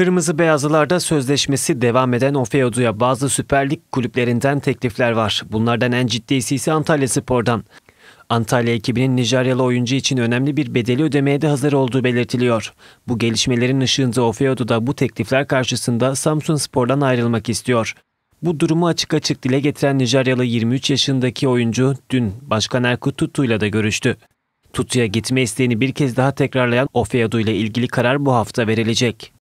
Kırmızı Beyazlılar'da sözleşmesi devam eden Ofeodu'ya bazı Süper Lig kulüplerinden teklifler var. Bunlardan en ciddisi ise Antalya Spor'dan. Antalya ekibinin Nijeryalı oyuncu için önemli bir bedeli ödemeye de hazır olduğu belirtiliyor. Bu gelişmelerin ışığında Ofeodu da bu teklifler karşısında Samsun Spor'dan ayrılmak istiyor. Bu durumu açık açık dile getiren Nijeryalı 23 yaşındaki oyuncu dün Başkan Erkut Tutu ile de görüştü. Tutu'ya gitme isteğini bir kez daha tekrarlayan Ofeodu ile ilgili karar bu hafta verilecek.